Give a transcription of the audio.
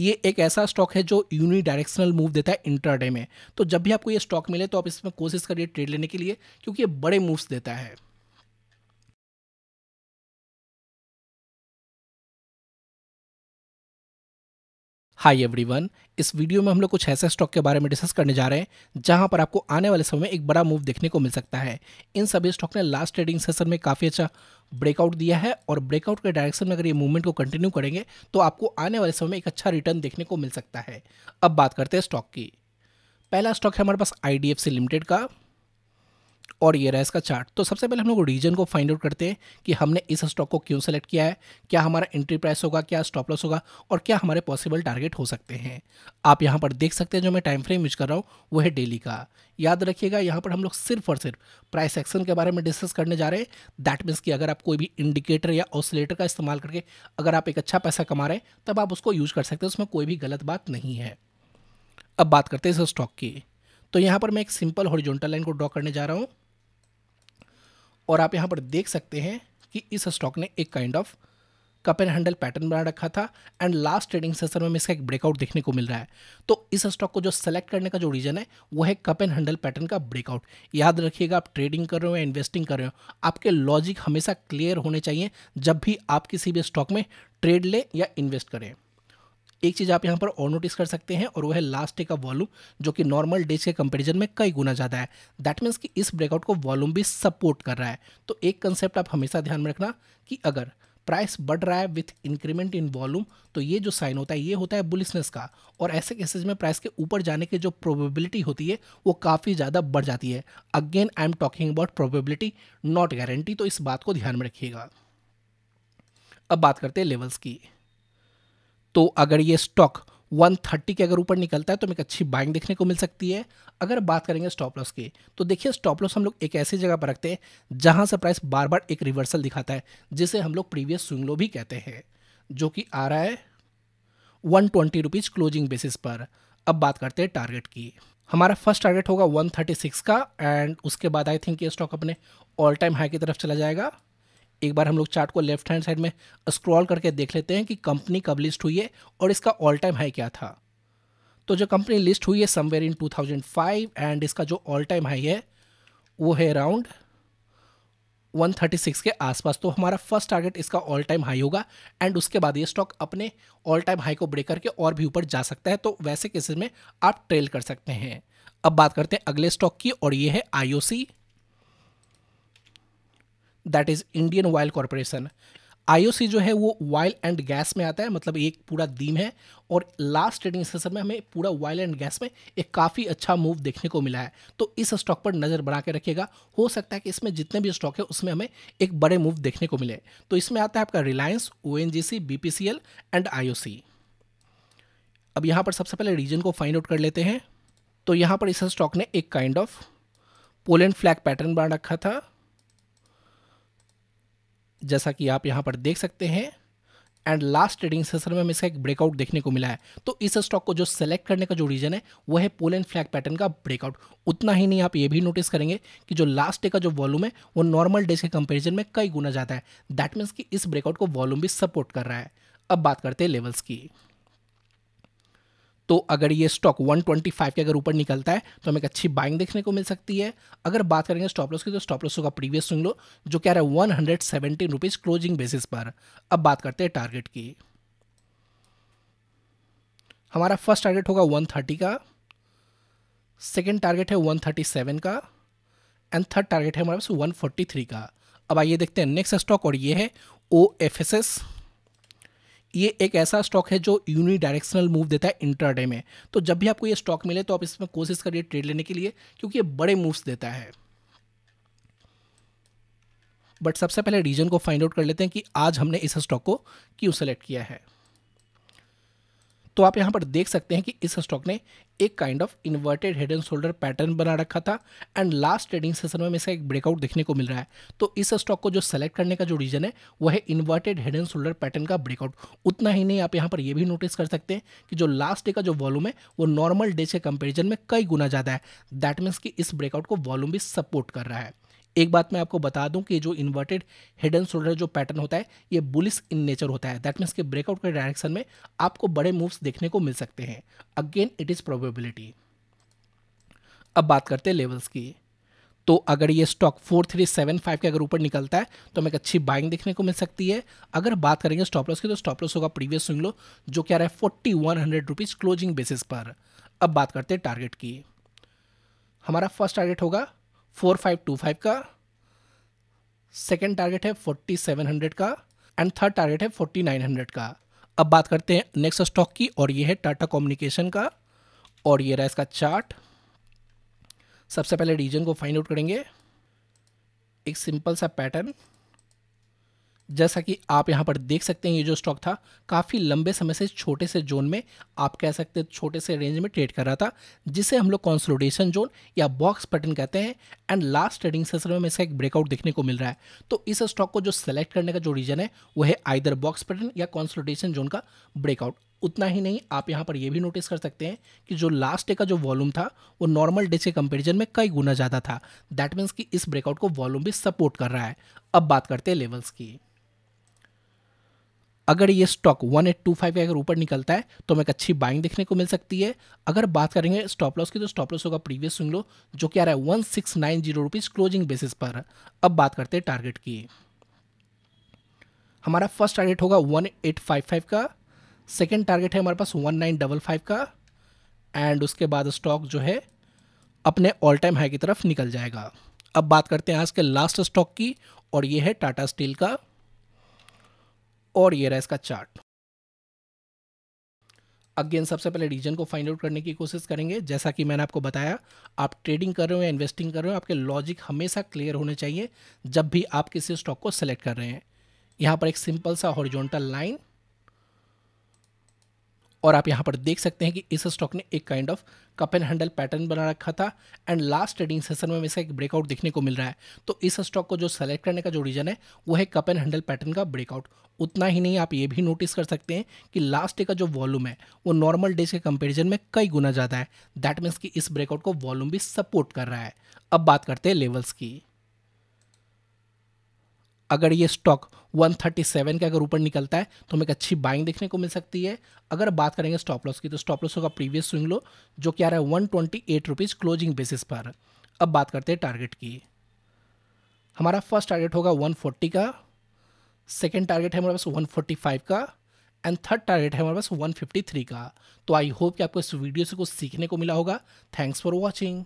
ये एक ऐसा स्टॉक है जो यूनि डायरेक्शनल मूव देता है इंटरडे में तो जब भी आपको ये स्टॉक मिले तो आप इसमें कोशिश करिए ट्रेड लेने के लिए क्योंकि ये बड़े मूव्स देता है हाय एवरीवन इस वीडियो में हम लोग कुछ ऐसे स्टॉक के बारे में डिस्कस करने जा रहे हैं जहां पर आपको आने वाले समय में एक बड़ा मूव देखने को मिल सकता है इन सभी स्टॉक ने लास्ट ट्रेडिंग सेशन में काफ़ी अच्छा ब्रेकआउट दिया है और ब्रेकआउट के डायरेक्शन में अगर ये मूवमेंट को कंटिन्यू करेंगे तो आपको आने वाले समय में एक अच्छा रिटर्न देखने को मिल सकता है अब बात करते हैं स्टॉक की पहला स्टॉक है हमारे पास आई लिमिटेड का और ये रहा इसका चार्ट तो सबसे पहले हम लोग रीजन को फाइंड आउट करते हैं कि हमने इस स्टॉक को क्यों सेलेक्ट किया है क्या हमारा एंट्री प्राइस होगा क्या स्टॉप लॉस होगा और क्या हमारे पॉसिबल टारगेट हो सकते हैं आप यहाँ पर देख सकते हैं जो मैं टाइम फ्रेम यूज कर रहा हूँ वो है डेली का याद रखिएगा यहाँ पर हम लोग सिर्फ और सिर्फ प्राइस एक्शन के बारे में डिस्कस करने जा रहे हैं दैट मीन्स कि अगर आप कोई भी इंडिकेटर या ऑसिलेटर का इस्तेमाल करके अगर आप एक अच्छा पैसा कमा रहे हैं तब आप उसको यूज़ कर सकते हैं उसमें कोई भी गलत बात नहीं है अब बात करते हैं इस स्टॉक की तो यहाँ पर मैं एक सिंपल हॉरिजॉन्टल लाइन को ड्रॉ करने जा रहा हूँ और आप यहाँ पर देख सकते हैं कि इस स्टॉक ने एक kind of cup and handle pattern बना रखा था एंड लास्ट ट्रेडिंग सेशन में इसका एक ब्रेकआउट देखने को मिल रहा है तो इस स्टॉक को जो सेलेक्ट करने का जो रीजन है वो है कप एंड हैंडल पैटर्न का ब्रेकआउट याद रखिएगा आप ट्रेडिंग कर रहे हो या इन्वेस्टिंग कर रहे हो आपके लॉजिक हमेशा क्लियर होने चाहिए जब भी आप किसी भी स्टॉक में ट्रेड लें या इन्वेस्ट करें एक चीज़ आप यहाँ पर और नोटिस कर सकते हैं और वो है लास्ट डे का वॉल्यूम जो कि नॉर्मल डेज के कंपेरिजन में कई गुना ज़्यादा है दैट मीन्स कि इस ब्रेकआउट को वॉल्यूम भी सपोर्ट कर रहा है तो एक कंसेप्ट आप हमेशा ध्यान में रखना कि अगर प्राइस बढ़ रहा है विथ इंक्रीमेंट इन वॉल्यूम तो ये जो साइन होता है ये होता है बुलिसनेस का और ऐसे केसेज में प्राइस के ऊपर जाने की जो प्रोबेबिलिटी होती है वो काफ़ी ज़्यादा बढ़ जाती है again I am talking about probability not guarantee तो इस बात को ध्यान में रखिएगा अब बात करते हैं लेवल्स की तो अगर ये स्टॉक 130 के अगर ऊपर निकलता है तो हमें एक अच्छी बाइंग देखने को मिल सकती है अगर बात करेंगे स्टॉप लॉस की तो देखिए स्टॉप लॉस हम लोग एक ऐसी जगह पर रखते हैं जहां से प्राइस बार बार एक रिवर्सल दिखाता है जिसे हम लोग प्रीवियस स्विंग लो भी कहते हैं जो कि आ रहा है one twenty rupees closing basis पर अब बात करते हैं टारगेट की हमारा फर्स्ट टारगेट होगा 136 का एंड उसके बाद आई थिंक ये स्टॉक अपने ऑल टाइम हाई की तरफ चला जाएगा एक बार हम लोग चार्ट को लेफ्ट हैंड साइड में स्क्रॉल करके देख लेते हैं कि कंपनी कब लिस्ट हुई है और इसका ऑल टाइम हाई क्या था तो जो कंपनी लिस्ट हुई है समवेयर इन 2005 एंड इसका जो ऑल टाइम हाई है वो है अराउंड 136 के आसपास तो हमारा फर्स्ट टारगेट इसका ऑल टाइम हाई होगा एंड उसके बाद ये स्टॉक अपने ऑल टाइम हाई को ब्रेक करके और भी ऊपर जा सकता है तो वैसे केसेस में आप ट्रेल कर सकते हैं अब बात करते हैं अगले स्टॉक की और ये है IOC that is Indian Oil Corporation IOC जो है वो वाइल एंड गैस में आता है मतलब एक पूरा दीम है और लास्ट ट्रेडिंग सेशन में हमें पूरा वाइल एंड गैस में एक काफ़ी अच्छा मूव देखने को मिला है तो इस स्टॉक पर नज़र बना के रखिएगा हो सकता है कि इसमें जितने भी स्टॉक है उसमें हमें एक बड़े मूव देखने को मिले तो इसमें आता है आपका Reliance O N G C B P C L and I O C अब यहाँ पर सबसे पहले रीजन को फाइंड आउट कर लेते हैं तो यहाँ पर इस स्टॉक ने एक kind of pole and flag pattern बना रखा था जैसा कि आप यहाँ पर देख सकते हैं एंड लास्ट ट्रेडिंग सेशन में हमें इसका एक ब्रेकआउट देखने को मिला है तो इस स्टॉक को जो सेलेक्ट करने का जो रीजन है वो है पोल एंड फ्लैग पैटर्न का ब्रेकआउट उतना ही नहीं आप ये भी नोटिस करेंगे कि जो लास्ट डे का जो वॉल्यूम है वो नॉर्मल डेज के कंपेरिजन में कई गुना जाता है दैट मीन्स कि इस ब्रेकआउट को वॉल्यूम भी सपोर्ट कर रहा है अब बात करते हैं लेवल्स की तो अगर ये स्टॉक 125 के अगर ऊपर निकलता है तो हमें एक अच्छी बाइंग देखने को मिल सकती है अगर बात करेंगे स्टॉप लॉस की तो स्टॉप लॉस होगा प्रीवियस सुन लो जो कह रहा है वन हंड्रेड क्लोजिंग बेसिस पर अब बात करते हैं टारगेट की हमारा फर्स्ट टारगेट होगा 130 का सेकेंड टारगेट है 137 का एंड थर्ड टारगेट है हमारे पास 143 का अब आइए देखते हैं नेक्स्ट स्टॉक और ये है ओ एफ एस एस ये एक ऐसा स्टॉक है जो यूनि डायरेक्शनल मूव देता है इंटरडे में तो जब भी आपको ये स्टॉक मिले तो आप इसमें कोशिश करिए ट्रेड लेने के लिए क्योंकि ये बड़े मूव्स देता है बट सबसे पहले रीजन को फाइंड आउट कर लेते हैं कि आज हमने इस स्टॉक को क्यों सेलेक्ट किया है तो आप यहाँ पर देख सकते हैं कि इस स्टॉक ने एक kind of inverted head and shoulder pattern बना रखा था एंड लास्ट ट्रेडिंग सेशन में इसका एक ब्रेकआउट देखने को मिल रहा है तो इस स्टॉक को जो सेलेक्ट करने का जो रीजन है वह है inverted head and shoulder pattern का ब्रेकआउट उतना ही नहीं आप यहाँ पर यह भी नोटिस कर सकते हैं कि जो लास्ट डे का जो वॉल्यूम है वो नॉर्मल डे से कंपेरिजन में कई गुना ज़्यादा है दैट मीन्स कि इस ब्रेकआउट को वॉल्यूम भी सपोर्ट कर रहा है एक बात मैं आपको बता दूं कि जो इन्वर्टेड हेड एंड शोल्डर जो पैटर्न होता है ये बुलिस इन नेचर होता है दैट मीन्स के ब्रेकआउट के डायरेक्शन में आपको बड़े मूव्स देखने को मिल सकते हैं अगेन इट इज़ प्रोबेबिलिटी अब बात करते हैं लेवल्स की तो अगर ये स्टॉक 4375 के अगर ऊपर निकलता है तो हमें एक अच्छी बाइंग देखने को मिल सकती है अगर बात करेंगे स्टॉप लॉस की तो स्टॉप लॉस होगा प्रीवियस स्विंग लो जो क्या रहा है forty one hundred rupees closing basis पर अब बात करते हैं टारगेट की हमारा फर्स्ट टारगेट होगा फोर फाइव टू फाइव का सेकेंड टारगेट है फोर्टी सेवन हंड्रेड का एंड थर्ड टारगेट है फोर्टी नाइन हंड्रेड का अब बात करते हैं नेक्स्ट स्टॉक की और ये है टाटा कम्युनिकेशन का और ये रहा इसका चार्ट सबसे पहले रीजन को फाइंड आउट करेंगे एक सिंपल सा पैटर्न जैसा कि आप यहां पर देख सकते हैं ये जो स्टॉक था काफ़ी लंबे समय से छोटे से जोन में आप कह सकते हैं छोटे से रेंज में ट्रेड कर रहा था जिसे हम लोग कॉन्सोलिडेशन जोन या बॉक्स पैटर्न कहते हैं एंड लास्ट ट्रेडिंग सेशन में इसका एक ब्रेकआउट देखने को मिल रहा है तो इस स्टॉक को जो सेलेक्ट करने का जो रीजन है वह है आइदर बॉक्स पैटर्न या कॉन्सोलिडेशन जोन का ब्रेकआउट उतना ही नहीं आप यहाँ पर यह भी नोटिस कर सकते हैं कि जो लास्ट डे का जो वॉल्यूम था वो नॉर्मल डे से कंपेरिजन में कई गुना ज़्यादा था दैट मीन्स कि इस ब्रेकआउट को वॉल्यूम भी सपोर्ट कर रहा है अब बात करते हैं लेवल्स की अगर ये स्टॉक 1825 के अगर ऊपर निकलता है तो हमें एक अच्छी बाइंग देखने को मिल सकती है अगर बात करेंगे स्टॉप लॉस की तो स्टॉप लॉस होगा प्रीवियस स्विंग लो जो कि आ रहा है one six nine zero rupees closing basis पर अब बात करते हैं टारगेट की हमारा फर्स्ट टारगेट होगा वन एट फाइव फाइव का सेकेंड टारगेट है हमारे पास वन नाइन डबल फाइव का एंड उसके बाद स्टॉक जो है अपने ऑल टाइम हाई की तरफ निकल जाएगा अब बात करते हैं आज के लास्ट स्टॉक की और ये है टाटा स्टील का और ये रहा इसका चार्ट अगेन सबसे पहले रीजन को फाइंड आउट करने की कोशिश करेंगे जैसा कि मैंने आपको बताया आप ट्रेडिंग कर रहे हो या इन्वेस्टिंग कर रहे हो आपके लॉजिक हमेशा क्लियर होने चाहिए जब भी आप किसी स्टॉक को सेलेक्ट कर रहे हैं यहाँ पर एक सिंपल सा हॉरिजॉन्टल लाइन और आप यहाँ पर देख सकते हैं कि इस स्टॉक ने एक kind of cup and handle pattern बना रखा था एंड लास्ट ट्रेडिंग सेशन में इसका एक ब्रेकआउट देखने को मिल रहा है तो इस स्टॉक को जो सेलेक्ट करने का जो रीजन है वो है कप एंड हैंडल पैटर्न का ब्रेकआउट उतना ही नहीं आप ये भी नोटिस कर सकते हैं कि लास्ट डे का जो वॉल्यूम है वो नॉर्मल डेज के कंपेरिजन में कई गुना ज़्यादा है दैट मीन्स कि इस ब्रेकआउट को वॉल्यूम भी सपोर्ट कर रहा है अब बात करते हैं लेवल्स की अगर ये स्टॉक 137 के अगर ऊपर निकलता है तो हमें एक अच्छी बाइंग देखने को मिल सकती है अगर बात करेंगे स्टॉप लॉस की तो स्टॉप लॉस होगा प्रीवियस स्विंग लो जो कि आ रहा है वन ट्वेंटी क्लोजिंग बेसिस पर अब बात करते हैं टारगेट की हमारा फर्स्ट टारगेट होगा 140 का सेकेंड टारगेट है हमारे पास 145 का एंड थर्ड टारगेट है हमारे पास 153 का तो आई होप कि आपको इस वीडियो से कुछ सीखने को मिला होगा थैंक्स फॉर वॉचिंग